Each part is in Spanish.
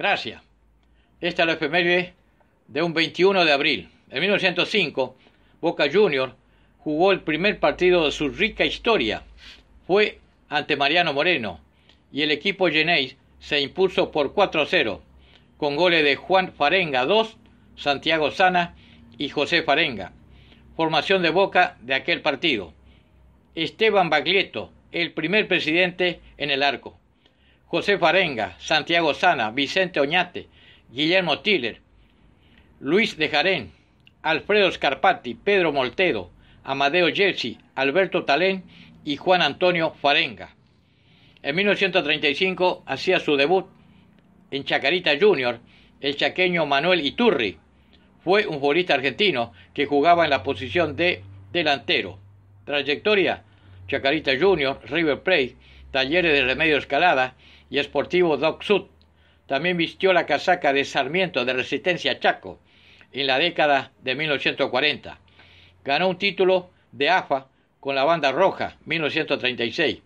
Gracias. Esta es la efeméride de un 21 de abril. En 1905, Boca Junior jugó el primer partido de su rica historia. Fue ante Mariano Moreno y el equipo Genéis se impuso por 4-0 con goles de Juan Farenga 2, Santiago Sana y José Farenga. Formación de Boca de aquel partido. Esteban Baglietto, el primer presidente en el arco. José Farenga, Santiago Sana, Vicente Oñate, Guillermo Tiller, Luis de Jarén, Alfredo Scarpati, Pedro Moltedo, Amadeo Jersey, Alberto Talén y Juan Antonio Farenga. En 1935 hacía su debut en Chacarita Junior el chaqueño Manuel Iturri. Fue un futbolista argentino que jugaba en la posición de delantero. Trayectoria: Chacarita Junior, River Plate, Talleres de Remedio Escalada y Esportivo Doc Sud. También vistió la casaca de Sarmiento de Resistencia Chaco en la década de 1940. Ganó un título de AFA con la Banda Roja 1936.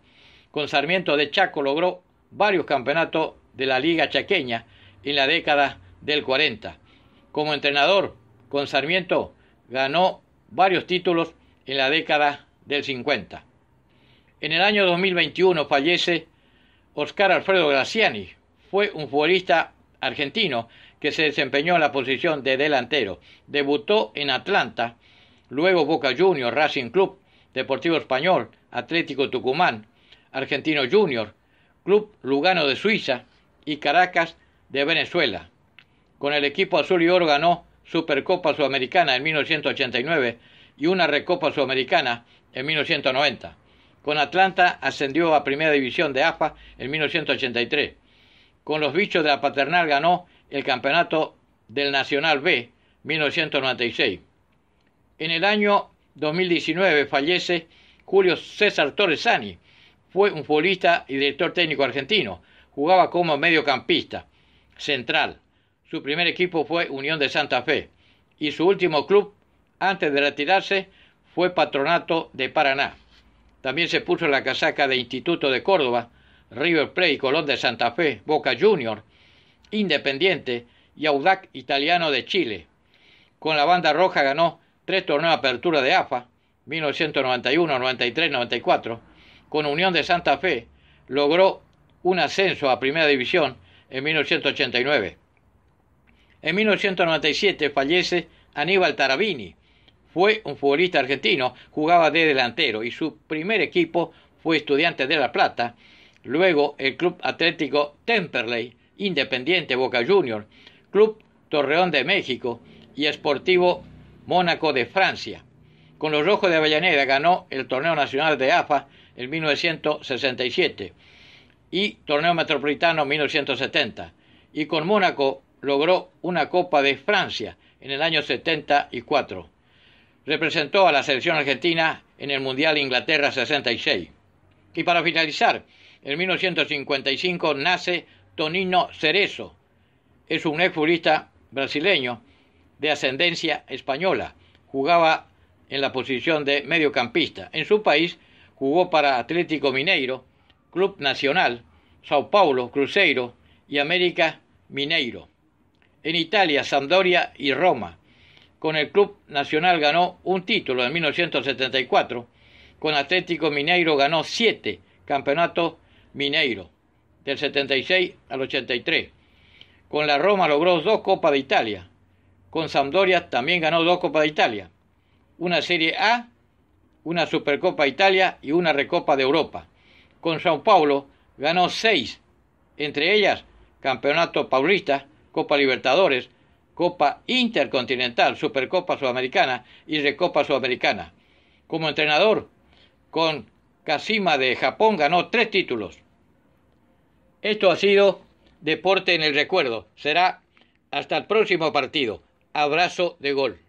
Con Sarmiento de Chaco logró varios campeonatos de la Liga Chaqueña en la década del 40. Como entrenador, con Sarmiento ganó varios títulos en la década del 50. En el año 2021 fallece Oscar Alfredo Graciani. Fue un futbolista argentino que se desempeñó en la posición de delantero. Debutó en Atlanta, luego Boca Juniors, Racing Club, Deportivo Español, Atlético Tucumán, Argentino Junior, Club Lugano de Suiza y Caracas de Venezuela. Con el equipo azul y oro ganó Supercopa Sudamericana en 1989 y una Recopa Sudamericana en 1990. Con Atlanta ascendió a Primera División de AFA en 1983. Con los bichos de la Paternal ganó el campeonato del Nacional B 1996. En el año 2019 fallece Julio César Torresani. Fue un futbolista y director técnico argentino. Jugaba como mediocampista, central. Su primer equipo fue Unión de Santa Fe y su último club antes de retirarse fue Patronato de Paraná. También se puso la casaca de Instituto de Córdoba, River Plate, Colón de Santa Fe, Boca Junior, Independiente y Audac Italiano de Chile. Con la banda roja ganó tres torneos de apertura de AFA, 1991, 93, 94. Con Unión de Santa Fe logró un ascenso a Primera División en 1989. En 1997 fallece Aníbal Tarabini, fue un futbolista argentino, jugaba de delantero y su primer equipo fue Estudiantes de La Plata, luego el Club Atlético Temperley, Independiente Boca Junior, Club Torreón de México y Esportivo Mónaco de Francia. Con los Rojos de Avellaneda ganó el Torneo Nacional de AFA en 1967 y Torneo Metropolitano 1970. Y con Mónaco logró una Copa de Francia en el año 74 representó a la selección argentina en el Mundial Inglaterra 66. Y para finalizar, en 1955 nace Tonino Cerezo. Es un futbolista brasileño de ascendencia española. Jugaba en la posición de mediocampista. En su país jugó para Atlético Mineiro, Club Nacional, Sao Paulo, Cruzeiro y América Mineiro. En Italia, Sampdoria y Roma con el Club Nacional ganó un título en 1974, con Atlético Mineiro ganó siete campeonatos Mineiro, del 76 al 83. Con la Roma logró dos Copas de Italia. Con Sampdoria también ganó dos Copas de Italia. Una Serie A, una Supercopa Italia y una Recopa de Europa. Con Sao Paulo ganó seis, entre ellas Campeonato Paulista, Copa Libertadores, Copa Intercontinental, Supercopa Sudamericana y Recopa Sudamericana. Como entrenador, con Kashima de Japón ganó tres títulos. Esto ha sido Deporte en el Recuerdo. Será hasta el próximo partido. Abrazo de gol.